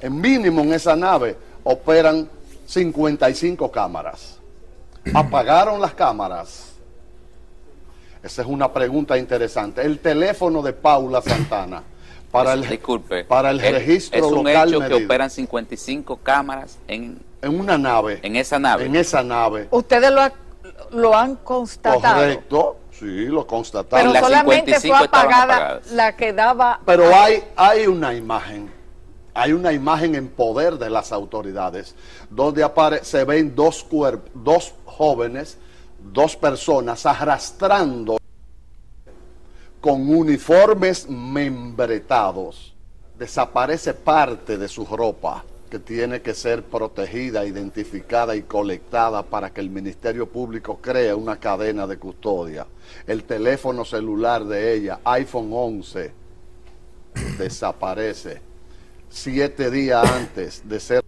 En mínimo en esa nave operan 55 cámaras. ¿Apagaron las cámaras? Esa es una pregunta interesante. El teléfono de Paula Santana para el, Disculpe, para el, registro es un local hecho que operan 55 cámaras en, una nave. En esa nave. En esa nave. Ustedes lo, han constatado. Correcto. Sí, lo constataron. Pero solamente fue apagada la que daba... Pero hay, hay una imagen hay una imagen en poder de las autoridades, donde se ven dos, dos jóvenes, dos personas arrastrando con uniformes membretados. Desaparece parte de su ropa que tiene que ser protegida, identificada y colectada para que el Ministerio Público crea una cadena de custodia. El teléfono celular de ella, iPhone 11, desaparece siete días antes de ser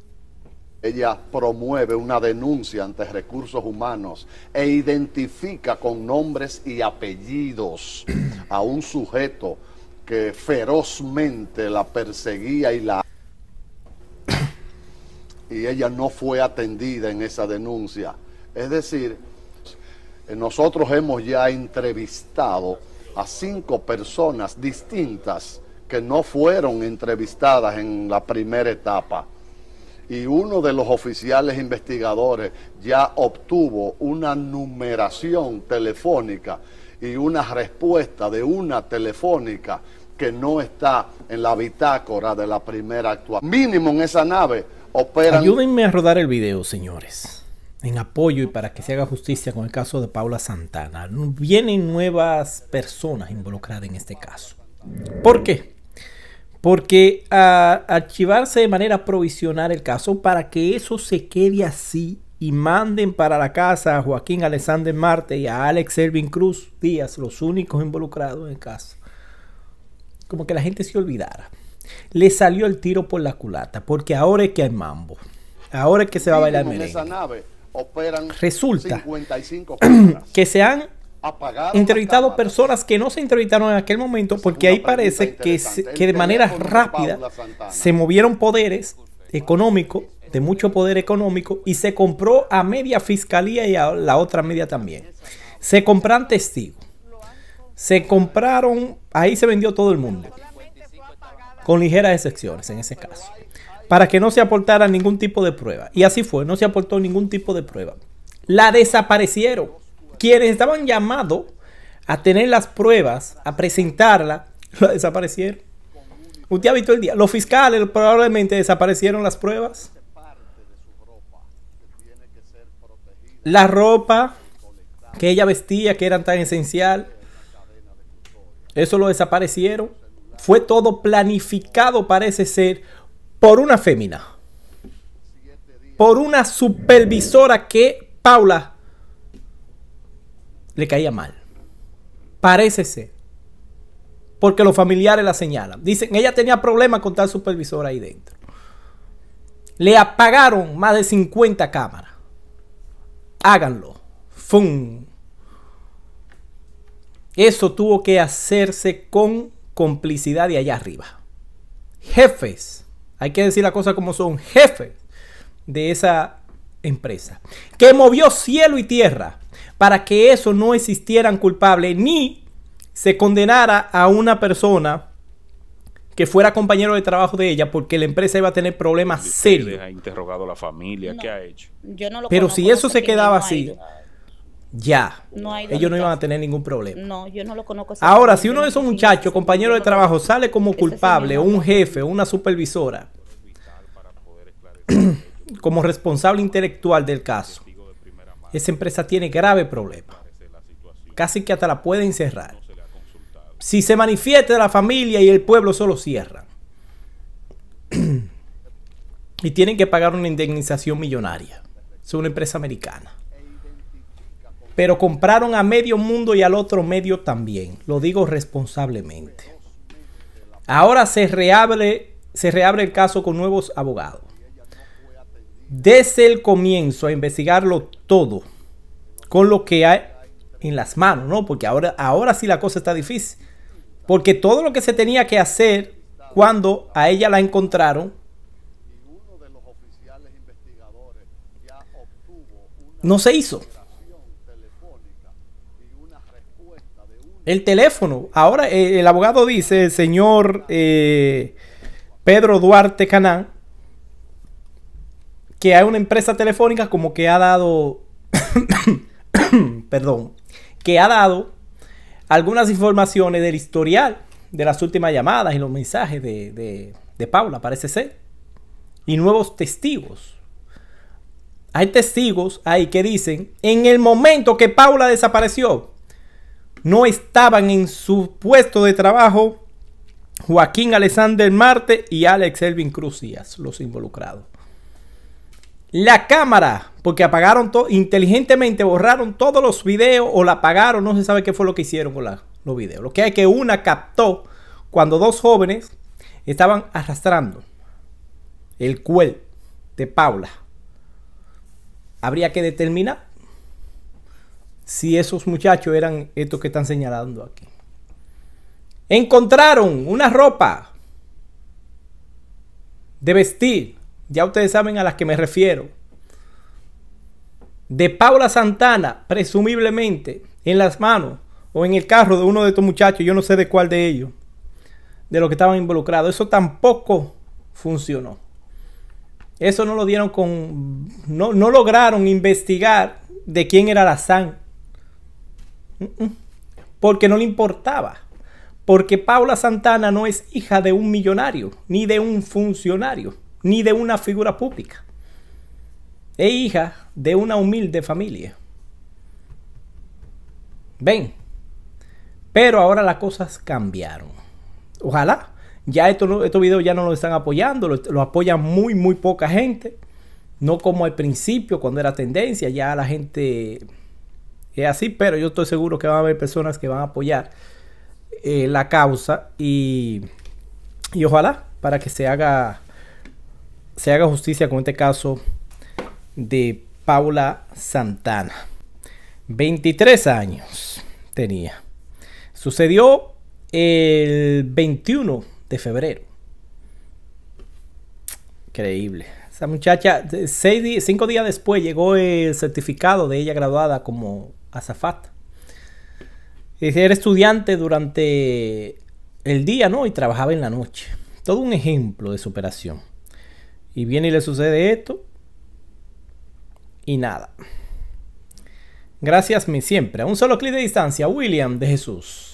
ella promueve una denuncia ante recursos humanos e identifica con nombres y apellidos a un sujeto que ferozmente la perseguía y la... Y ella no fue atendida en esa denuncia. Es decir, nosotros hemos ya entrevistado a cinco personas distintas que no fueron entrevistadas en la primera etapa. Y uno de los oficiales investigadores ya obtuvo una numeración telefónica y una respuesta de una telefónica que no está en la bitácora de la primera actuación. Mínimo en esa nave operan... Ayúdenme a rodar el video, señores, en apoyo y para que se haga justicia con el caso de Paula Santana. Vienen nuevas personas involucradas en este caso. ¿Por qué? porque a ah, archivarse de manera provisional el caso para que eso se quede así y manden para la casa a Joaquín Alexander Marte y a Alex Elvin Cruz Díaz, los únicos involucrados en el caso. Como que la gente se olvidara. Le salió el tiro por la culata, porque ahora es que hay mambo. Ahora es que se va a bailar merengue. Resulta que se han entrevistado personas que no se entrevistaron en aquel momento porque ahí parece que, de manera rápida se movieron poderes económicos, de mucho poder económico, y se compró a media fiscalía y a la otra media también. Se compran testigos. Se compraron, ahí se vendió todo el mundo, con ligeras excepciones en ese caso, para que no se aportara ningún tipo de prueba. Y así fue, no se aportó ningún tipo de prueba. La desaparecieron quienes estaban llamados a tener las pruebas, a presentarla, lo desaparecieron. Usted ha visto el día. Los fiscales probablemente desaparecieron las pruebas. La ropa que ella vestía, que era tan esencial, eso lo desaparecieron. Fue todo planificado, parece ser, por una fémina. Por una supervisora que Paula le caía mal. Parece ser. Porque los familiares la señalan. Dicen, ella tenía problemas con tal supervisor ahí dentro. Le apagaron más de 50 cámaras. Háganlo. ¡Fum! Eso tuvo que hacerse con complicidad de allá arriba. Jefes, hay que decir la cosa como son, jefes de esa empresa, que movió cielo y tierra para que eso no existieran culpable ni se condenara a una persona que fuera compañero de trabajo de ella porque la empresa iba a tener problemas serios. Ha interrogado la familia, ha hecho? Pero si eso se quedaba así, ya, ellos no iban a tener ningún problema. Ahora, si uno de esos muchachos, compañero de trabajo, sale como culpable, un jefe, una supervisora, como responsable intelectual del caso, esa empresa tiene grave problema. Casi que hasta la pueden cerrar. Si se manifiesta la familia y el pueblo solo cierran. y tienen que pagar una indemnización millonaria. Es una empresa americana. Pero compraron a medio mundo y al otro medio también. Lo digo responsablemente. Ahora se reabre, se reabre el caso con nuevos abogados desde el comienzo a investigarlo todo con lo que hay en las manos, ¿no? Porque ahora, ahora sí la cosa está difícil. Porque todo lo que se tenía que hacer cuando a ella la encontraron, no se hizo. El teléfono. Ahora eh, el abogado dice, el señor eh, Pedro Duarte Canán, que hay una empresa telefónica como que ha dado, perdón, que ha dado algunas informaciones del historial de las últimas llamadas y los mensajes de, Paula, parece ser, y nuevos testigos. Hay testigos ahí que dicen, en el momento que Paula desapareció, no estaban en su puesto de trabajo Joaquín Alexander Marte y Alex Elvin Cruz Díaz, los involucrados la cámara, porque apagaron todo, inteligentemente borraron todos los videos o la apagaron, no se sabe qué fue lo que hicieron con los videos. Lo que hay que una captó cuando dos jóvenes estaban arrastrando el cuel de Paula. Habría que determinar si esos muchachos eran estos que están señalando aquí. Encontraron una ropa de vestir ya ustedes saben a las que me refiero. De Paula Santana, presumiblemente, en las manos o en el carro de uno de estos muchachos, yo no sé de cuál de ellos, de los que estaban involucrados. Eso tampoco funcionó. Eso no lo dieron con... No, lograron investigar de quién era la sangre. Porque no le importaba. Porque Paula Santana no es hija de un millonario, ni de un funcionario ni de una figura pública. Es hija de una humilde familia. Ven. Pero ahora las cosas cambiaron. Ojalá. Ya estos, estos videos ya no lo están apoyando. Lo, apoyan apoya muy, muy poca gente. No como al principio, cuando era tendencia. Ya la gente es así. Pero yo estoy seguro que van a haber personas que van a apoyar eh, la causa. Y, y ojalá para que se haga se haga justicia con este caso de Paula Santana. 23 años tenía. Sucedió el 21 de febrero. Increíble. Esa muchacha, cinco días después llegó el certificado de ella graduada como azafata. Era estudiante durante el día, ¿no? Y trabajaba en la noche. Todo un ejemplo de superación. Y viene y le sucede esto. Y nada. Gracias, mi siempre. A un solo clic de distancia, William de Jesús.